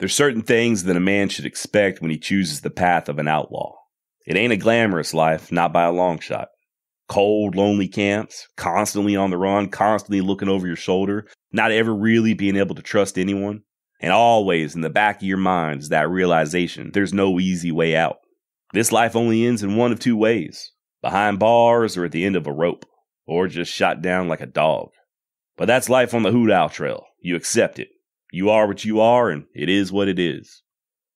There's certain things that a man should expect when he chooses the path of an outlaw. It ain't a glamorous life, not by a long shot. Cold, lonely camps, constantly on the run, constantly looking over your shoulder, not ever really being able to trust anyone. And always in the back of your mind is that realization there's no easy way out. This life only ends in one of two ways behind bars or at the end of a rope, or just shot down like a dog. But that's life on the Hoot Owl Trail. You accept it you are what you are and it is what it is.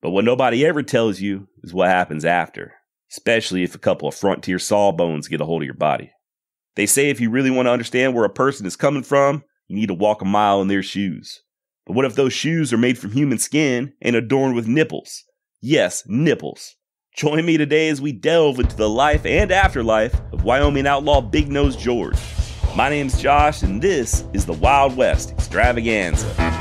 But what nobody ever tells you is what happens after, especially if a couple of frontier sawbones get a hold of your body. They say if you really want to understand where a person is coming from, you need to walk a mile in their shoes. But what if those shoes are made from human skin and adorned with nipples? Yes, nipples. Join me today as we delve into the life and afterlife of Wyoming outlaw Big Nose George. My name's Josh, and this is the Wild West Extravaganza.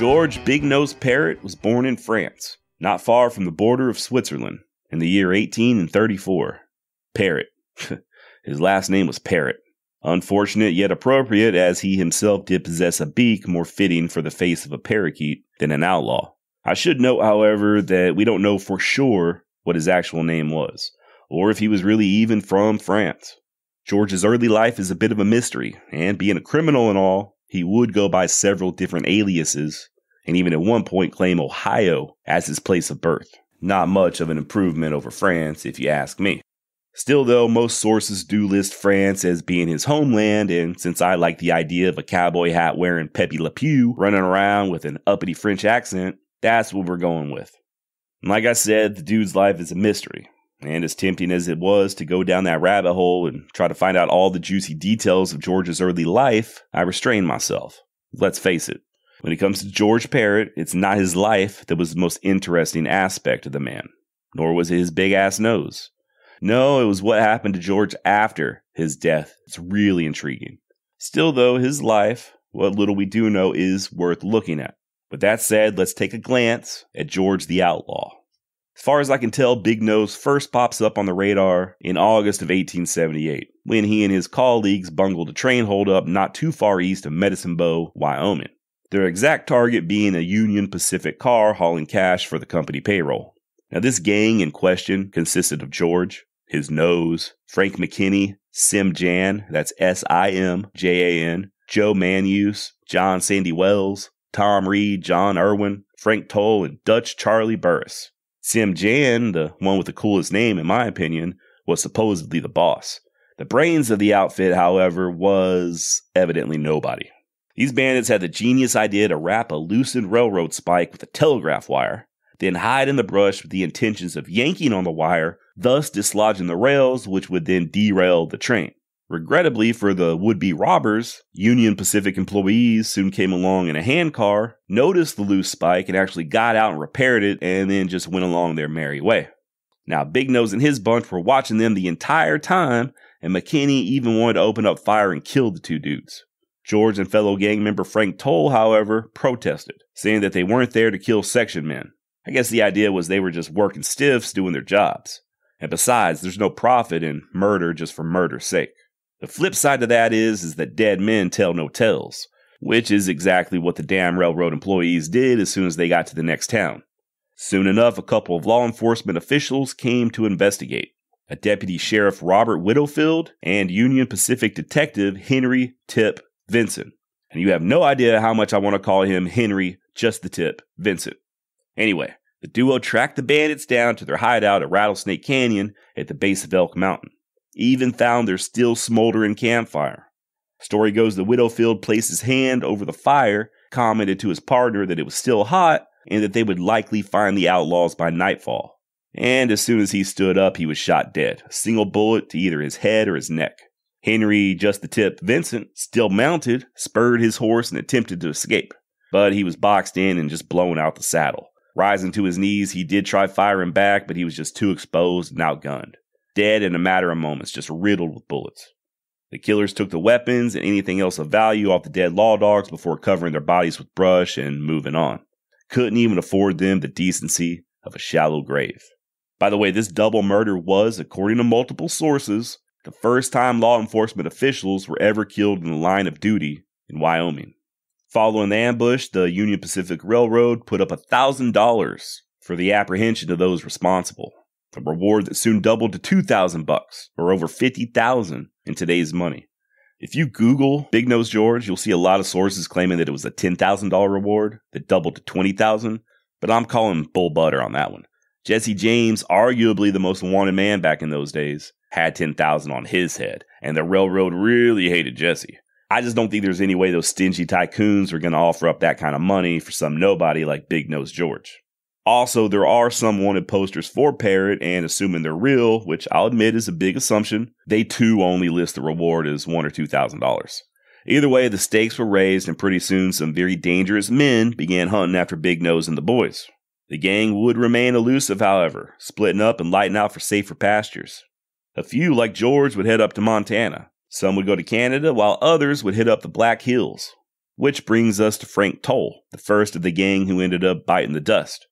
George Big Nose Parrot was born in France, not far from the border of Switzerland, in the year 1834. Parrot. His last name was Parrot. Unfortunate yet appropriate, as he himself did possess a beak more fitting for the face of a parakeet than an outlaw. I should note, however, that we don't know for sure what his actual name was, or if he was really even from France. George's early life is a bit of a mystery, and being a criminal and all, he would go by several different aliases and even at one point claim Ohio as his place of birth. Not much of an improvement over France, if you ask me. Still, though, most sources do list France as being his homeland, and since I like the idea of a cowboy hat wearing Pepe Le Pew running around with an uppity French accent, that's what we're going with. And like I said, the dude's life is a mystery. And as tempting as it was to go down that rabbit hole and try to find out all the juicy details of George's early life, I restrained myself. Let's face it, when it comes to George Parrott, it's not his life that was the most interesting aspect of the man, nor was it his big ass nose. No, it was what happened to George after his death. It's really intriguing. Still, though, his life, what little we do know, is worth looking at. With that said, let's take a glance at George the Outlaw. As far as I can tell, Big Nose first pops up on the radar in August of 1878, when he and his colleagues bungled a train holdup not too far east of Medicine Bow, Wyoming. Their exact target being a Union Pacific car hauling cash for the company payroll. Now, this gang in question consisted of George, his nose, Frank McKinney, Sim Jan, that's S I M J A N, Joe Manuse, John Sandy Wells, Tom Reed, John Irwin, Frank Toll, and Dutch Charlie Burris. Sim Jan, the one with the coolest name, in my opinion, was supposedly the boss. The brains of the outfit, however, was evidently nobody. These bandits had the genius idea to wrap a loosened railroad spike with a telegraph wire, then hide in the brush with the intentions of yanking on the wire, thus dislodging the rails, which would then derail the train. Regrettably for the would be robbers, Union Pacific employees soon came along in a handcar, noticed the loose spike, and actually got out and repaired it, and then just went along their merry way. Now, Big Nose and his bunch were watching them the entire time, and McKinney even wanted to open up fire and kill the two dudes. George and fellow gang member Frank Toll, however, protested, saying that they weren't there to kill section men. I guess the idea was they were just working stiffs doing their jobs. And besides, there's no profit in murder just for murder's sake. The flip side to that is, is that dead men tell no tales, which is exactly what the damn railroad employees did as soon as they got to the next town. Soon enough, a couple of law enforcement officials came to investigate. A deputy sheriff Robert Widowfield and Union Pacific detective Henry Tip Vincent. And you have no idea how much I want to call him Henry, just the tip, Vincent. Anyway, the duo tracked the bandits down to their hideout at Rattlesnake Canyon at the base of Elk Mountain even found their still smoldering campfire. Story goes the Widowfield placed his hand over the fire, commented to his partner that it was still hot, and that they would likely find the outlaws by nightfall. And as soon as he stood up, he was shot dead, a single bullet to either his head or his neck. Henry, just the tip Vincent, still mounted, spurred his horse and attempted to escape, but he was boxed in and just blown out the saddle. Rising to his knees, he did try firing back, but he was just too exposed and outgunned dead in a matter of moments, just riddled with bullets. The killers took the weapons and anything else of value off the dead law dogs before covering their bodies with brush and moving on. Couldn't even afford them the decency of a shallow grave. By the way, this double murder was, according to multiple sources, the first time law enforcement officials were ever killed in the line of duty in Wyoming. Following the ambush, the Union Pacific Railroad put up $1,000 for the apprehension of those responsible a reward that soon doubled to 2000 bucks or over 50,000 in today's money. If you Google Big Nose George, you'll see a lot of sources claiming that it was a $10,000 reward that doubled to 20,000, but I'm calling bull butter on that one. Jesse James, arguably the most wanted man back in those days, had 10,000 on his head, and the railroad really hated Jesse. I just don't think there's any way those stingy tycoons were going to offer up that kind of money for some nobody like Big Nose George. Also, there are some wanted posters for Parrot, and assuming they're real, which I'll admit is a big assumption, they too only list the reward as one or two thousand dollars. Either way, the stakes were raised, and pretty soon some very dangerous men began hunting after Big Nose and the boys. The gang would remain elusive, however, splitting up and lighting out for safer pastures. A few, like George, would head up to Montana. Some would go to Canada, while others would hit up the Black Hills. Which brings us to Frank Toll, the first of the gang who ended up biting the dust.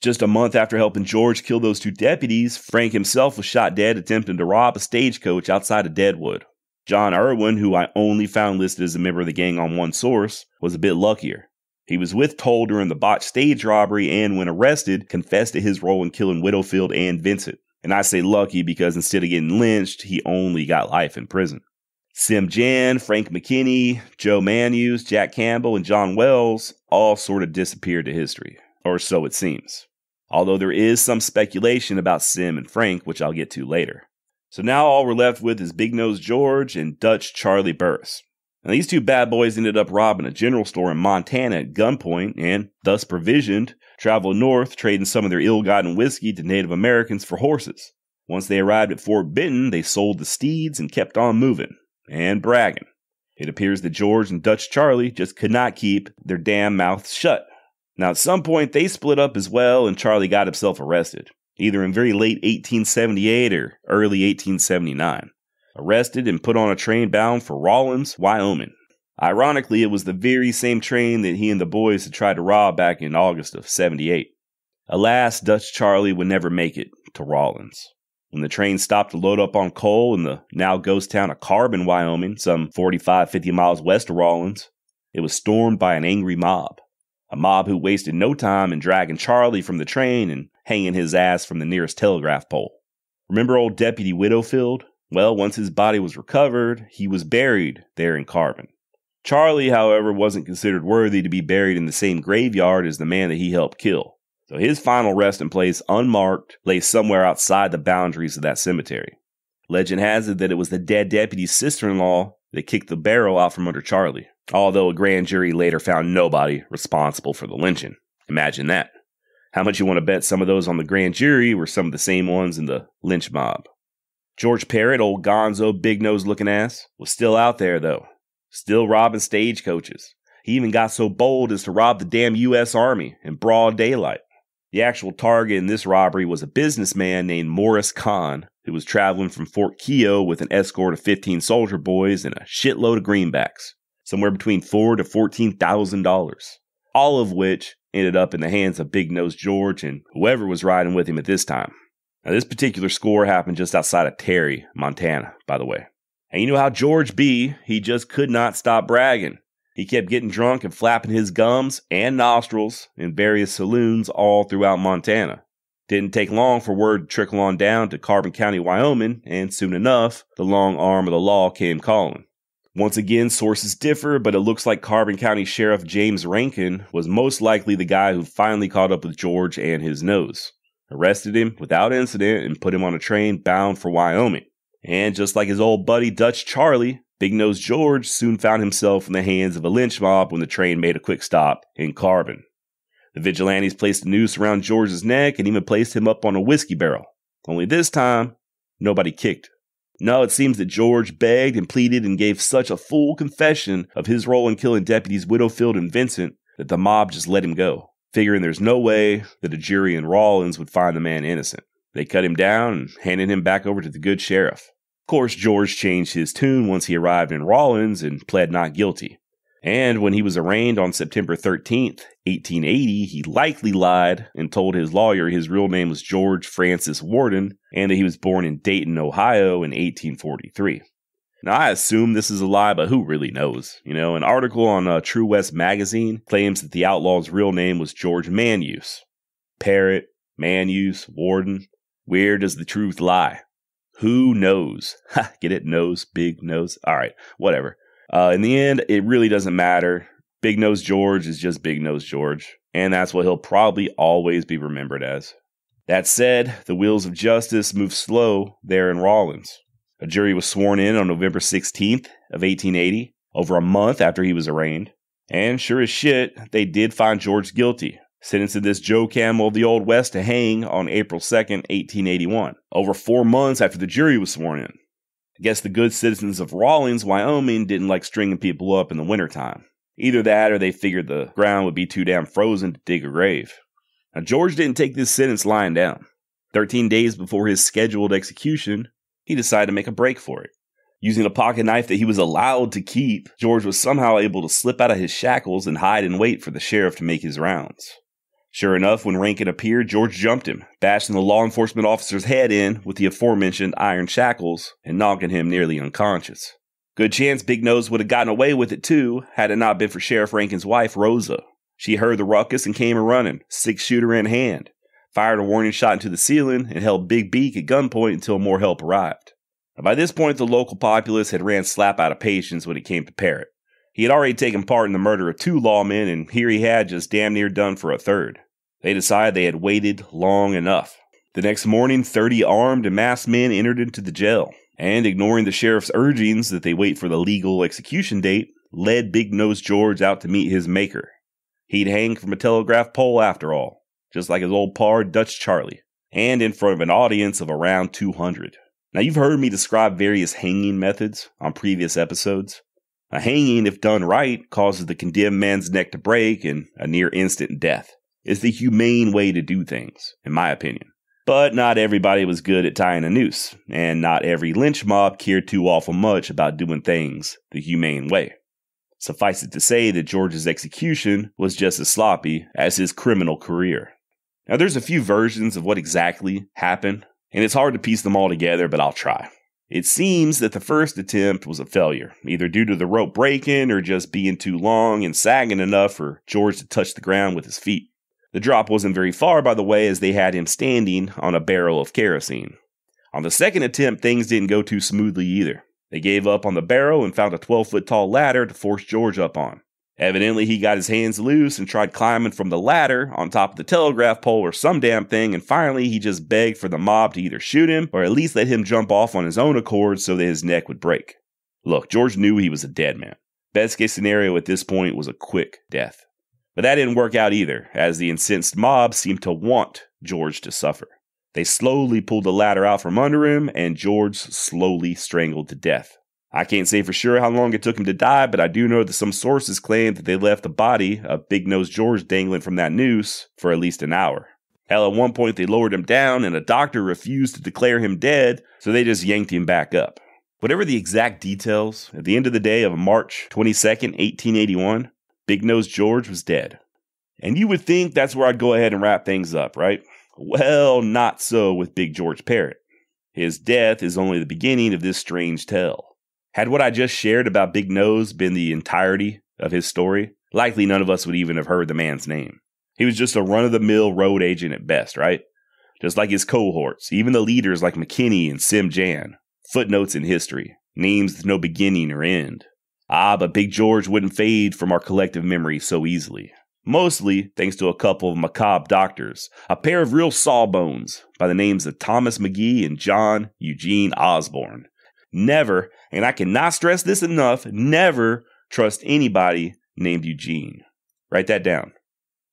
Just a month after helping George kill those two deputies, Frank himself was shot dead attempting to rob a stagecoach outside of Deadwood. John Irwin, who I only found listed as a member of the gang on one source, was a bit luckier. He was with Toll during the botched stage robbery and, when arrested, confessed to his role in killing Widowfield and Vincent. And I say lucky because instead of getting lynched, he only got life in prison. Sim Jan, Frank McKinney, Joe Manus, Jack Campbell, and John Wells all sort of disappeared to history, or so it seems although there is some speculation about Sim and Frank, which I'll get to later. So now all we're left with is Big Nose George and Dutch Charlie Burris. Now these two bad boys ended up robbing a general store in Montana at gunpoint and, thus provisioned, traveled north trading some of their ill-gotten whiskey to Native Americans for horses. Once they arrived at Fort Benton, they sold the steeds and kept on moving and bragging. It appears that George and Dutch Charlie just could not keep their damn mouths shut. Now, at some point, they split up as well, and Charlie got himself arrested, either in very late 1878 or early 1879. Arrested and put on a train bound for Rawlins, Wyoming. Ironically, it was the very same train that he and the boys had tried to rob back in August of 78. Alas, Dutch Charlie would never make it to Rawlins. When the train stopped to load up on coal in the now ghost town of Carbon, Wyoming, some 45, 50 miles west of Rawlins, it was stormed by an angry mob a mob who wasted no time in dragging Charlie from the train and hanging his ass from the nearest telegraph pole. Remember old Deputy Widowfield? Well, once his body was recovered, he was buried there in Carbon. Charlie, however, wasn't considered worthy to be buried in the same graveyard as the man that he helped kill. So his final resting place, unmarked, lay somewhere outside the boundaries of that cemetery. Legend has it that it was the dead deputy's sister in law they kicked the barrel out from under Charlie, although a grand jury later found nobody responsible for the lynching. Imagine that. How much you want to bet some of those on the grand jury were some of the same ones in the lynch mob? George Parrott, old gonzo, big nose looking ass, was still out there though, still robbing stagecoaches. He even got so bold as to rob the damn U.S. Army in broad daylight. The actual target in this robbery was a businessman named Morris Kahn, who was traveling from Fort Keogh with an escort of 15 soldier boys and a shitload of greenbacks, somewhere between four to fourteen thousand dollars, all of which ended up in the hands of Big Nose George and whoever was riding with him at this time. Now, this particular score happened just outside of Terry, Montana, by the way. And you know how George B. He just could not stop bragging. He kept getting drunk and flapping his gums and nostrils in various saloons all throughout Montana. Didn't take long for word to trickle on down to Carbon County, Wyoming, and soon enough, the long arm of the law came calling. Once again, sources differ, but it looks like Carbon County Sheriff James Rankin was most likely the guy who finally caught up with George and his nose, arrested him without incident, and put him on a train bound for Wyoming. And just like his old buddy Dutch Charlie, Big Nose George soon found himself in the hands of a lynch mob when the train made a quick stop in Carbon. The vigilantes placed a noose around George's neck and even placed him up on a whiskey barrel. Only this time, nobody kicked. No, it seems that George begged and pleaded and gave such a full confession of his role in killing deputies Widowfield and Vincent that the mob just let him go, figuring there's no way that a jury in Rawlins would find the man innocent. They cut him down and handed him back over to the good sheriff. Of course, George changed his tune once he arrived in Rawlins and pled not guilty. And when he was arraigned on September 13th, 1880, he likely lied and told his lawyer his real name was George Francis Warden and that he was born in Dayton, Ohio in 1843. Now, I assume this is a lie, but who really knows? You know, an article on uh, True West magazine claims that the outlaw's real name was George Manuse. Parrot, Manuse, Warden. Where does the truth lie? Who knows? Ha, get it? Nose, big nose. All right, whatever. Uh, in the end, it really doesn't matter. Big Nose George is just Big Nose George, and that's what he'll probably always be remembered as. That said, the wheels of justice move slow there in Rollins. A jury was sworn in on November 16th of 1880, over a month after he was arraigned. And sure as shit, they did find George guilty, sentencing this Joe Camel of the Old West to hang on April 2nd, 1881, over four months after the jury was sworn in. I guess the good citizens of Rawlings, Wyoming didn't like stringing people up in the wintertime. Either that or they figured the ground would be too damn frozen to dig a grave. Now, George didn't take this sentence lying down. Thirteen days before his scheduled execution, he decided to make a break for it. Using a pocket knife that he was allowed to keep, George was somehow able to slip out of his shackles and hide and wait for the sheriff to make his rounds. Sure enough, when Rankin appeared, George jumped him, bashing the law enforcement officer's head in with the aforementioned iron shackles and knocking him nearly unconscious. Good chance Big Nose would have gotten away with it too, had it not been for Sheriff Rankin's wife, Rosa. She heard the ruckus and came a running, six shooter in hand, fired a warning shot into the ceiling, and held Big Beak at gunpoint until more help arrived. Now, by this point, the local populace had ran slap out of patience when it came to Parrot. He had already taken part in the murder of two lawmen, and here he had just damn near done for a third. They decided they had waited long enough. The next morning, 30 armed and masked men entered into the jail, and ignoring the sheriff's urgings that they wait for the legal execution date, led Big Nose George out to meet his maker. He'd hang from a telegraph pole after all, just like his old par Dutch Charlie, and in front of an audience of around 200. Now, you've heard me describe various hanging methods on previous episodes. A hanging, if done right, causes the condemned man's neck to break and a near instant death. It's the humane way to do things, in my opinion. But not everybody was good at tying a noose, and not every lynch mob cared too awful much about doing things the humane way. Suffice it to say that George's execution was just as sloppy as his criminal career. Now, there's a few versions of what exactly happened, and it's hard to piece them all together, but I'll try. It seems that the first attempt was a failure, either due to the rope breaking or just being too long and sagging enough for George to touch the ground with his feet. The drop wasn't very far, by the way, as they had him standing on a barrel of kerosene. On the second attempt, things didn't go too smoothly either. They gave up on the barrel and found a 12 foot tall ladder to force George up on. Evidently, he got his hands loose and tried climbing from the ladder on top of the telegraph pole or some damn thing, and finally, he just begged for the mob to either shoot him or at least let him jump off on his own accord so that his neck would break. Look, George knew he was a dead man. Best case scenario at this point was a quick death. But that didn't work out either, as the incensed mob seemed to want George to suffer. They slowly pulled the ladder out from under him, and George slowly strangled to death. I can't say for sure how long it took him to die, but I do know that some sources claim that they left the body of Big Nose George dangling from that noose for at least an hour. Hell, at one point they lowered him down and a doctor refused to declare him dead, so they just yanked him back up. Whatever the exact details, at the end of the day of March 22nd, 1881, Big Nose George was dead. And you would think that's where I'd go ahead and wrap things up, right? Well, not so with Big George Parrot. His death is only the beginning of this strange tale. Had what I just shared about Big Nose been the entirety of his story, likely none of us would even have heard the man's name. He was just a run of the mill road agent at best, right? Just like his cohorts, even the leaders like McKinney and Sim Jan. Footnotes in history, names with no beginning or end. Ah, but Big George wouldn't fade from our collective memory so easily. Mostly thanks to a couple of macabre doctors, a pair of real sawbones by the names of Thomas McGee and John Eugene Osborne. Never, and I cannot stress this enough, never trust anybody named Eugene. Write that down.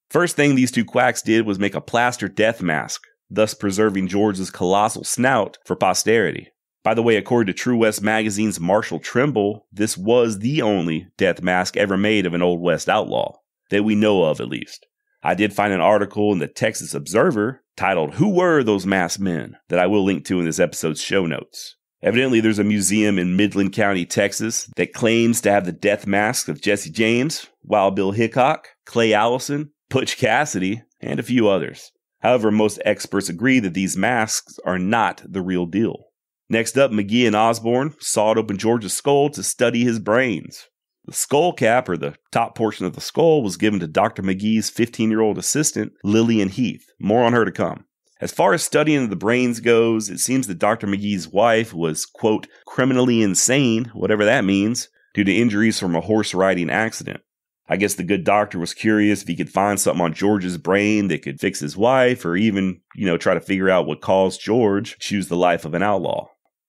First thing these two quacks did was make a plaster death mask, thus preserving George's colossal snout for posterity. By the way, according to True West magazine's Marshall Trimble, this was the only death mask ever made of an Old West outlaw, that we know of at least. I did find an article in the Texas Observer titled, Who Were Those Masked Men? that I will link to in this episode's show notes. Evidently, there's a museum in Midland County, Texas, that claims to have the death masks of Jesse James, Wild Bill Hickok, Clay Allison, Butch Cassidy, and a few others. However, most experts agree that these masks are not the real deal. Next up, McGee and Osborne sawed open George's skull to study his brains. The skull cap, or the top portion of the skull, was given to Dr. McGee's 15 year old assistant, Lillian Heath. More on her to come. As far as studying the brains goes, it seems that Dr. McGee's wife was, quote, criminally insane, whatever that means, due to injuries from a horse riding accident. I guess the good doctor was curious if he could find something on George's brain that could fix his wife or even, you know, try to figure out what caused George to choose the life of an outlaw.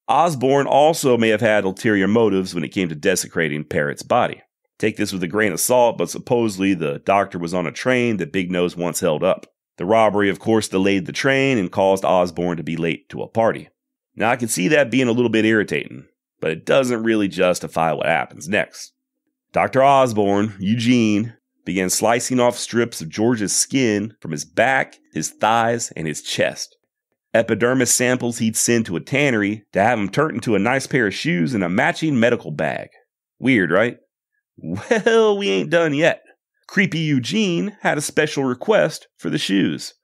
Osborne also may have had ulterior motives when it came to desecrating Parrott's body. Take this with a grain of salt, but supposedly the doctor was on a train that Big Nose once held up. The robbery, of course, delayed the train and caused Osborne to be late to a party. Now, I can see that being a little bit irritating, but it doesn't really justify what happens next. Dr. Osborne, Eugene, began slicing off strips of George's skin from his back, his thighs, and his chest. Epidermis samples he'd send to a tannery to have them turned into a nice pair of shoes and a matching medical bag. Weird, right? Well, we ain't done yet. Creepy Eugene had a special request for the shoes.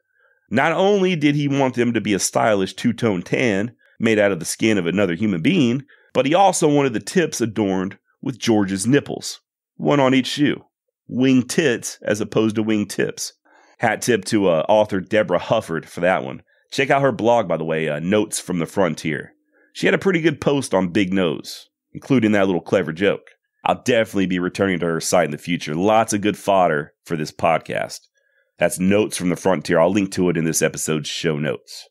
Not only did he want them to be a stylish two tone tan made out of the skin of another human being, but he also wanted the tips adorned with George's nipples, one on each shoe. Wing tits as opposed to wing tips. Hat tip to uh, author Deborah Hufford for that one. Check out her blog, by the way, uh, Notes from the Frontier. She had a pretty good post on Big Nose, including that little clever joke. I'll definitely be returning to her site in the future. Lots of good fodder for this podcast. That's Notes from the Frontier. I'll link to it in this episode's show notes.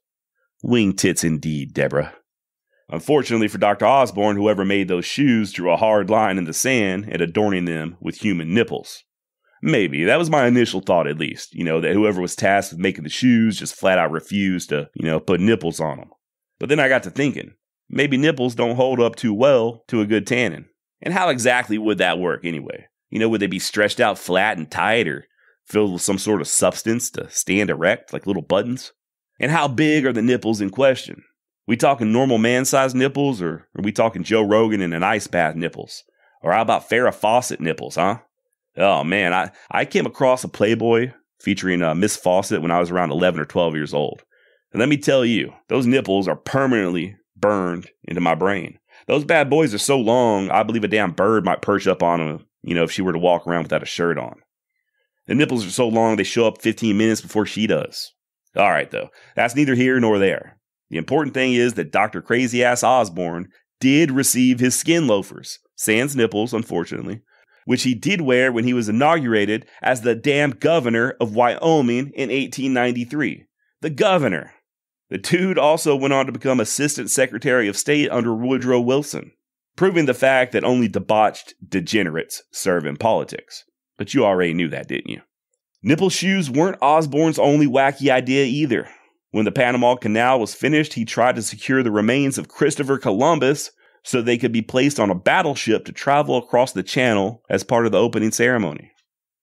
Wing tits indeed, Deborah. Unfortunately for Dr. Osborne, whoever made those shoes drew a hard line in the sand at adorning them with human nipples. Maybe. That was my initial thought, at least. You know, that whoever was tasked with making the shoes just flat out refused to, you know, put nipples on them. But then I got to thinking maybe nipples don't hold up too well to a good tanning. And how exactly would that work anyway? You know, would they be stretched out flat and tight or filled with some sort of substance to stand erect like little buttons? And how big are the nipples in question? We talking normal man sized nipples or are we talking Joe Rogan and an ice bath nipples? Or how about Farrah Fawcett nipples, huh? Oh man, I, I came across a Playboy featuring uh, Miss Fawcett when I was around 11 or 12 years old. And let me tell you, those nipples are permanently burned into my brain. Those bad boys are so long, I believe a damn bird might perch up on them, you know, if she were to walk around without a shirt on. The nipples are so long, they show up 15 minutes before she does. All right, though, that's neither here nor there. The important thing is that Dr. Crazy Ass Osborne did receive his skin loafers, sans nipples, unfortunately, which he did wear when he was inaugurated as the damn governor of Wyoming in 1893. The governor. The dude also went on to become Assistant Secretary of State under Woodrow Wilson, proving the fact that only debauched degenerates serve in politics. But you already knew that, didn't you? Nipple shoes weren't Osborne's only wacky idea either. When the Panama Canal was finished, he tried to secure the remains of Christopher Columbus so they could be placed on a battleship to travel across the channel as part of the opening ceremony.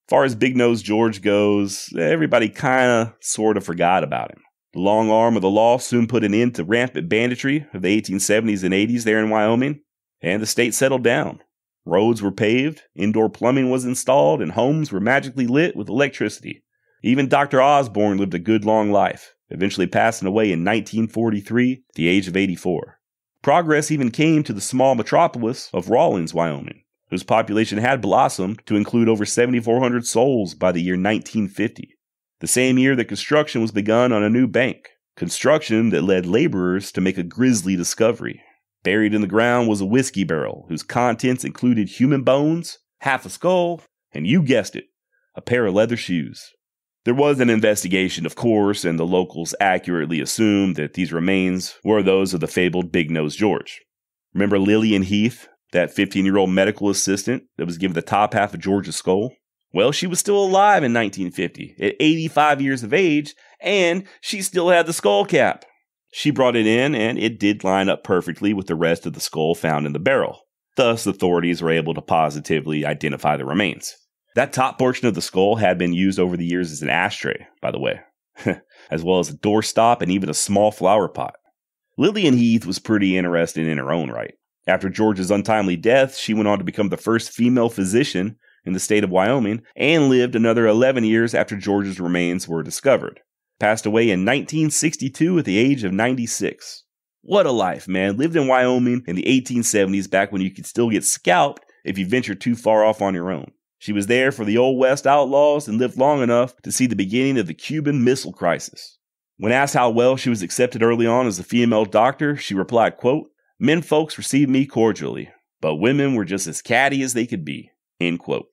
As far as Big Nose George goes, everybody kind of sort of forgot about him. The long arm of the law soon put an end to rampant banditry of the 1870s and 80s there in Wyoming, and the state settled down. Roads were paved, indoor plumbing was installed, and homes were magically lit with electricity. Even Dr. Osborne lived a good long life, eventually passing away in 1943 at the age of 84. Progress even came to the small metropolis of Rawlins, Wyoming, whose population had blossomed to include over 7,400 souls by the year 1950. The same year that construction was begun on a new bank, construction that led laborers to make a grisly discovery. Buried in the ground was a whiskey barrel whose contents included human bones, half a skull, and you guessed it, a pair of leather shoes. There was an investigation, of course, and the locals accurately assumed that these remains were those of the fabled Big Nose George. Remember Lillian Heath, that 15 year old medical assistant that was given the top half of George's skull? Well, she was still alive in 1950 at 85 years of age, and she still had the skull cap. She brought it in, and it did line up perfectly with the rest of the skull found in the barrel. Thus, authorities were able to positively identify the remains. That top portion of the skull had been used over the years as an ashtray, by the way, as well as a doorstop and even a small flower pot. Lillian Heath was pretty interesting in her own right. After George's untimely death, she went on to become the first female physician in the state of Wyoming and lived another 11 years after George's remains were discovered. Passed away in 1962 at the age of 96. What a life, man. Lived in Wyoming in the 1870s, back when you could still get scalped if you ventured too far off on your own. She was there for the Old West outlaws and lived long enough to see the beginning of the Cuban Missile Crisis. When asked how well she was accepted early on as a female doctor, she replied, quote, Men folks received me cordially, but women were just as catty as they could be. End quote.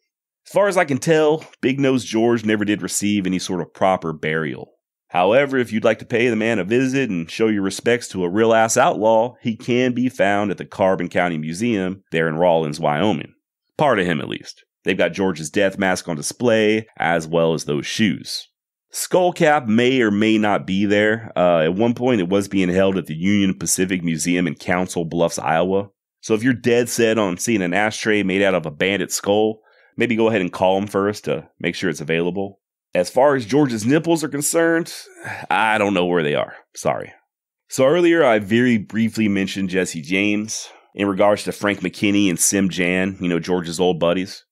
As far as I can tell, Big Nose George never did receive any sort of proper burial. However, if you'd like to pay the man a visit and show your respects to a real ass outlaw, he can be found at the Carbon County Museum there in Rawlins, Wyoming. Part of him, at least. They've got George's death mask on display, as well as those shoes. Skullcap may or may not be there. Uh, at one point, it was being held at the Union Pacific Museum in Council Bluffs, Iowa. So if you're dead set on seeing an ashtray made out of a bandit skull, maybe go ahead and call them first to make sure it's available. As far as George's nipples are concerned, I don't know where they are. Sorry. So earlier I very briefly mentioned Jesse James in regards to Frank McKinney and Sim Jan, you know, George's old buddies.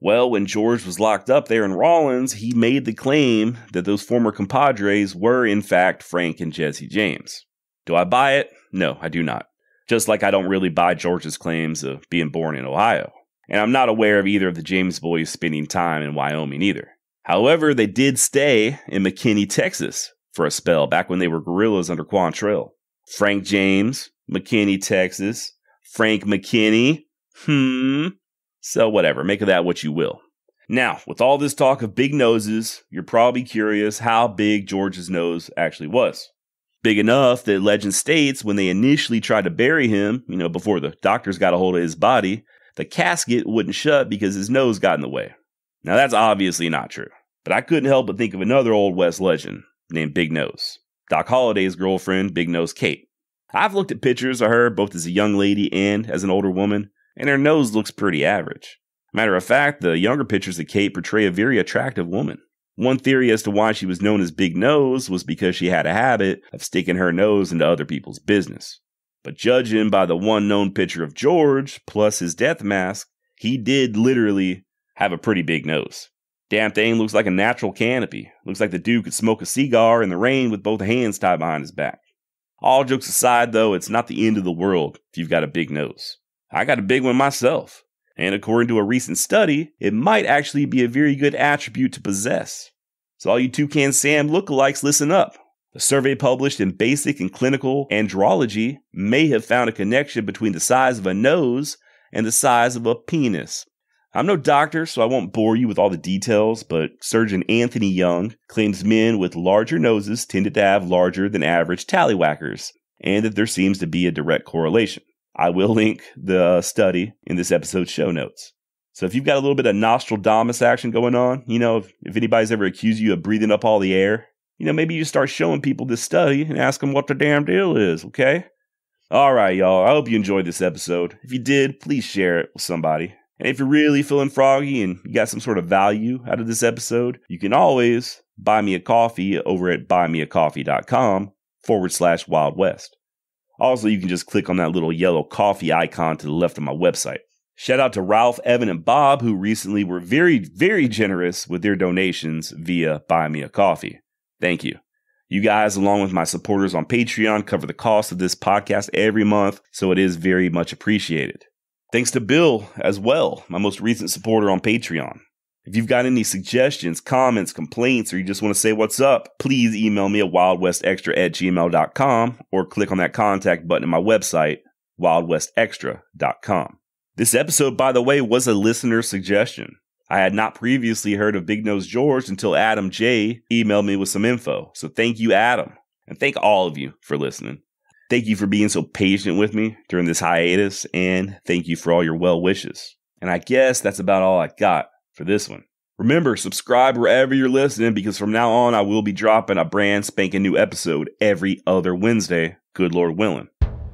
Well, when George was locked up there in Rollins, he made the claim that those former compadres were in fact Frank and Jesse James. Do I buy it? No, I do not just like I don't really buy George's claims of being born in Ohio. And I'm not aware of either of the James boys spending time in Wyoming either. However, they did stay in McKinney, Texas for a spell back when they were guerrillas under Quantrill. Frank James, McKinney, Texas. Frank McKinney. Hmm. So, whatever, make of that what you will. Now, with all this talk of big noses, you're probably curious how big George's nose actually was big enough that legend states when they initially tried to bury him, you know, before the doctors got a hold of his body, the casket wouldn't shut because his nose got in the way. Now, that's obviously not true, but I couldn't help but think of another Old West legend named Big Nose, Doc Holliday's girlfriend, Big Nose Kate. I've looked at pictures of her both as a young lady and as an older woman, and her nose looks pretty average. Matter of fact, the younger pictures of Kate portray a very attractive woman. One theory as to why she was known as Big Nose was because she had a habit of sticking her nose into other people's business. But judging by the one known picture of George, plus his death mask, he did literally have a pretty big nose. Damn thing looks like a natural canopy. Looks like the dude could smoke a cigar in the rain with both hands tied behind his back. All jokes aside, though, it's not the end of the world if you've got a big nose. I got a big one myself. And according to a recent study, it might actually be a very good attribute to possess. So, all you Toucan Sam lookalikes, listen up. A survey published in Basic and Clinical Andrology may have found a connection between the size of a nose and the size of a penis. I'm no doctor, so I won't bore you with all the details, but surgeon Anthony Young claims men with larger noses tended to have larger than average tallywhackers, and that there seems to be a direct correlation. I will link the study in this episode's show notes. So if you've got a little bit of domus action going on, you know, if, if anybody's ever accused you of breathing up all the air, you know, maybe you start showing people this study and ask them what the damn deal is, okay? All right, y'all. I hope you enjoyed this episode. If you did, please share it with somebody. And if you're really feeling froggy and you got some sort of value out of this episode, you can always buy me a coffee over at buymeacoffee.com forward slash Wild West. Also, you can just click on that little yellow coffee icon to the left of my website. Shout out to Ralph, Evan, and Bob, who recently were very, very generous with their donations via Buy Me a Coffee. Thank you. You guys, along with my supporters on Patreon, cover the cost of this podcast every month, so it is very much appreciated. Thanks to Bill as well, my most recent supporter on Patreon. If you've got any suggestions, comments, complaints, or you just want to say what's up, please email me at wildwestextra at gmail.com or click on that contact button on my website, wildwestextra.com. This episode, by the way, was a listener suggestion. I had not previously heard of Big Nose George until Adam J emailed me with some info. So thank you, Adam. And thank all of you for listening. Thank you for being so patient with me during this hiatus, and thank you for all your well wishes. And I guess that's about all I got for this one. Remember, subscribe wherever you're listening because from now on, I will be dropping a brand spanking new episode every other Wednesday, good Lord willing.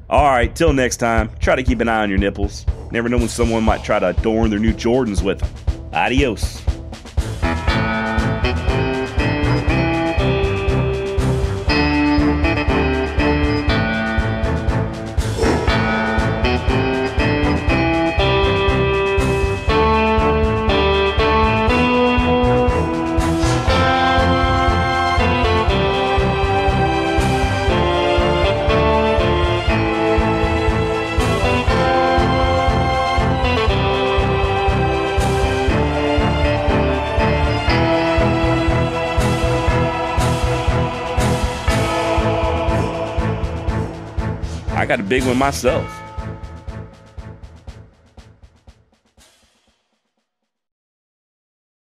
All right, till next time, try to keep an eye on your nipples. Never know when someone might try to adorn their new Jordans with them. Adios. got a big one myself.